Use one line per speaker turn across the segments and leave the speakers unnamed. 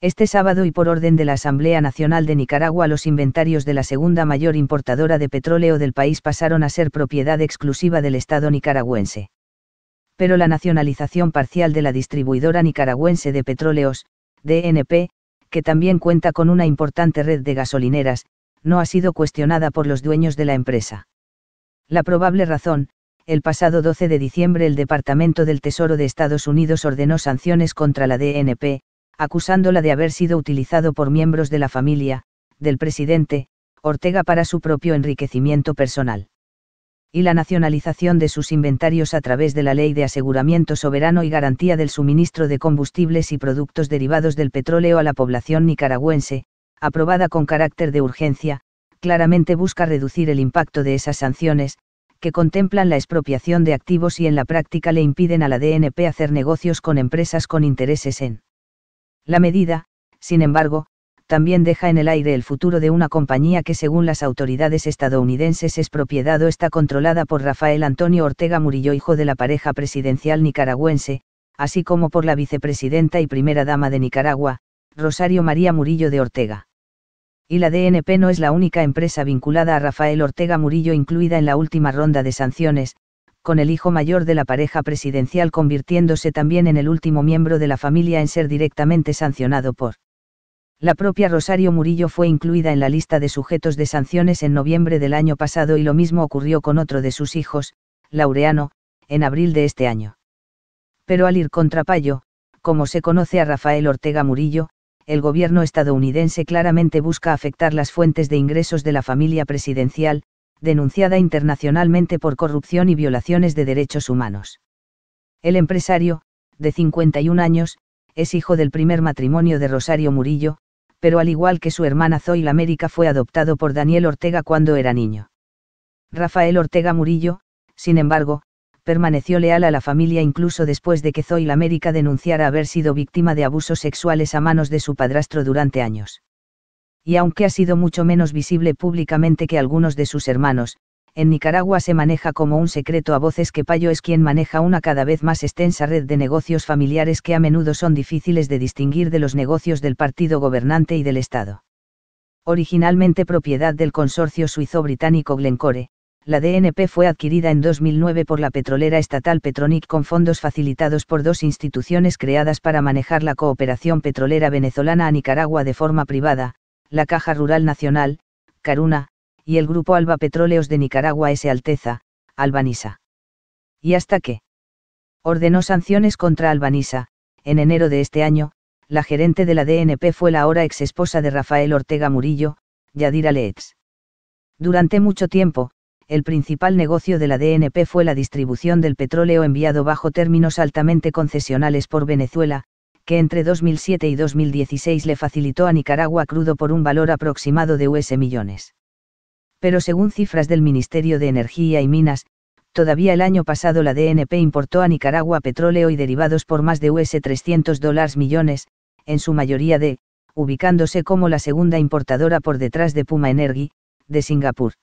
este sábado y por orden de la Asamblea Nacional de Nicaragua los inventarios de la segunda mayor importadora de petróleo del país pasaron a ser propiedad exclusiva del Estado nicaragüense. Pero la nacionalización parcial de la distribuidora nicaragüense de petróleos, DNP, que también cuenta con una importante red de gasolineras, no ha sido cuestionada por los dueños de la empresa. La probable razón, el pasado 12 de diciembre el Departamento del Tesoro de Estados Unidos ordenó sanciones contra la DNP, acusándola de haber sido utilizado por miembros de la familia, del presidente, Ortega para su propio enriquecimiento personal. Y la nacionalización de sus inventarios a través de la Ley de Aseguramiento Soberano y Garantía del Suministro de Combustibles y Productos Derivados del Petróleo a la población nicaragüense, aprobada con carácter de urgencia, claramente busca reducir el impacto de esas sanciones, que contemplan la expropiación de activos y en la práctica le impiden a la DNP hacer negocios con empresas con intereses en la medida, sin embargo, también deja en el aire el futuro de una compañía que según las autoridades estadounidenses es propiedad o está controlada por Rafael Antonio Ortega Murillo, hijo de la pareja presidencial nicaragüense, así como por la vicepresidenta y primera dama de Nicaragua, Rosario María Murillo de Ortega. Y la DNP no es la única empresa vinculada a Rafael Ortega Murillo incluida en la última ronda de sanciones, con el hijo mayor de la pareja presidencial convirtiéndose también en el último miembro de la familia en ser directamente sancionado por. La propia Rosario Murillo fue incluida en la lista de sujetos de sanciones en noviembre del año pasado y lo mismo ocurrió con otro de sus hijos, Laureano, en abril de este año. Pero al ir contra Payo, como se conoce a Rafael Ortega Murillo, el gobierno estadounidense claramente busca afectar las fuentes de ingresos de la familia presidencial, denunciada internacionalmente por corrupción y violaciones de derechos humanos. El empresario, de 51 años, es hijo del primer matrimonio de Rosario Murillo, pero al igual que su hermana Zoila América fue adoptado por Daniel Ortega cuando era niño. Rafael Ortega Murillo, sin embargo, permaneció leal a la familia incluso después de que Zoila América denunciara haber sido víctima de abusos sexuales a manos de su padrastro durante años y aunque ha sido mucho menos visible públicamente que algunos de sus hermanos, en Nicaragua se maneja como un secreto a voces que Payo es quien maneja una cada vez más extensa red de negocios familiares que a menudo son difíciles de distinguir de los negocios del partido gobernante y del Estado. Originalmente propiedad del consorcio suizo-británico Glencore, la DNP fue adquirida en 2009 por la petrolera estatal Petronic con fondos facilitados por dos instituciones creadas para manejar la cooperación petrolera venezolana a Nicaragua de forma privada, la Caja Rural Nacional, Caruna, y el Grupo Alba Petróleos de Nicaragua S. Alteza, Albanisa. ¿Y hasta qué? Ordenó sanciones contra Albanisa. En enero de este año, la gerente de la DNP fue la ahora esposa de Rafael Ortega Murillo, Yadira Leetz. Durante mucho tiempo, el principal negocio de la DNP fue la distribución del petróleo enviado bajo términos altamente concesionales por Venezuela, que entre 2007 y 2016 le facilitó a Nicaragua crudo por un valor aproximado de US millones. Pero según cifras del Ministerio de Energía y Minas, todavía el año pasado la DNP importó a Nicaragua petróleo y derivados por más de US 300 millones, en su mayoría de, ubicándose como la segunda importadora por detrás de Puma Energy, de Singapur.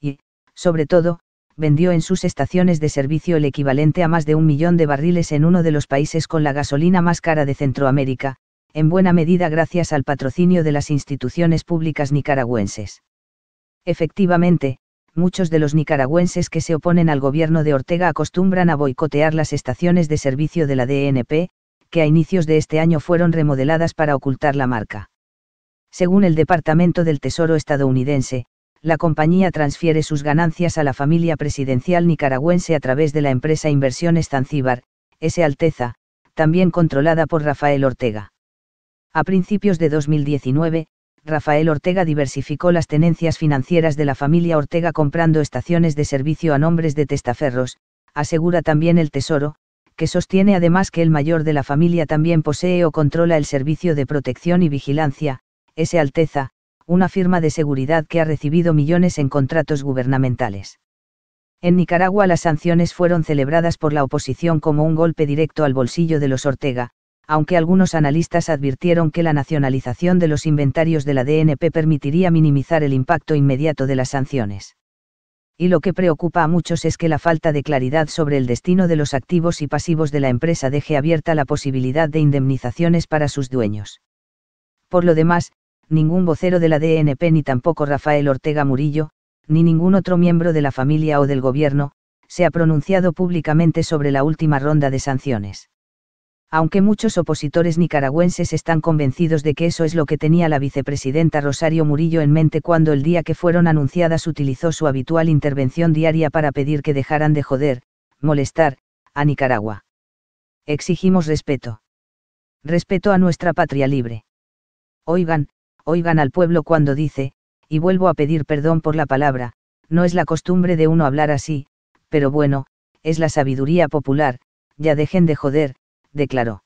Y, sobre todo, vendió en sus estaciones de servicio el equivalente a más de un millón de barriles en uno de los países con la gasolina más cara de Centroamérica, en buena medida gracias al patrocinio de las instituciones públicas nicaragüenses. Efectivamente, muchos de los nicaragüenses que se oponen al gobierno de Ortega acostumbran a boicotear las estaciones de servicio de la DNP, que a inicios de este año fueron remodeladas para ocultar la marca. Según el Departamento del Tesoro estadounidense, la compañía transfiere sus ganancias a la familia presidencial nicaragüense a través de la empresa Inversiones Zanzíbar, S. Alteza, también controlada por Rafael Ortega. A principios de 2019, Rafael Ortega diversificó las tenencias financieras de la familia Ortega comprando estaciones de servicio a nombres de testaferros, asegura también el Tesoro, que sostiene además que el mayor de la familia también posee o controla el Servicio de Protección y Vigilancia, S. Alteza, una firma de seguridad que ha recibido millones en contratos gubernamentales. En Nicaragua las sanciones fueron celebradas por la oposición como un golpe directo al bolsillo de los Ortega, aunque algunos analistas advirtieron que la nacionalización de los inventarios de la DNP permitiría minimizar el impacto inmediato de las sanciones. Y lo que preocupa a muchos es que la falta de claridad sobre el destino de los activos y pasivos de la empresa deje abierta la posibilidad de indemnizaciones para sus dueños. Por lo demás, ningún vocero de la DNP ni tampoco Rafael Ortega Murillo, ni ningún otro miembro de la familia o del gobierno, se ha pronunciado públicamente sobre la última ronda de sanciones. Aunque muchos opositores nicaragüenses están convencidos de que eso es lo que tenía la vicepresidenta Rosario Murillo en mente cuando el día que fueron anunciadas utilizó su habitual intervención diaria para pedir que dejaran de joder, molestar, a Nicaragua. Exigimos respeto. Respeto a nuestra patria libre. Oigan, oigan al pueblo cuando dice, y vuelvo a pedir perdón por la palabra, no es la costumbre de uno hablar así, pero bueno, es la sabiduría popular, ya dejen de joder, declaró.